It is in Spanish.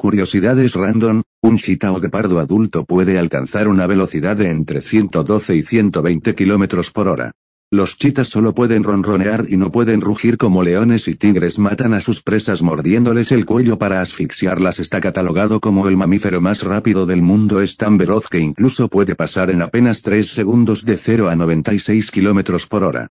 Curiosidades random, un chita o guepardo adulto puede alcanzar una velocidad de entre 112 y 120 km por hora. Los chitas solo pueden ronronear y no pueden rugir como leones y tigres matan a sus presas mordiéndoles el cuello para asfixiarlas. Está catalogado como el mamífero más rápido del mundo. Es tan veloz que incluso puede pasar en apenas 3 segundos de 0 a 96 km por hora.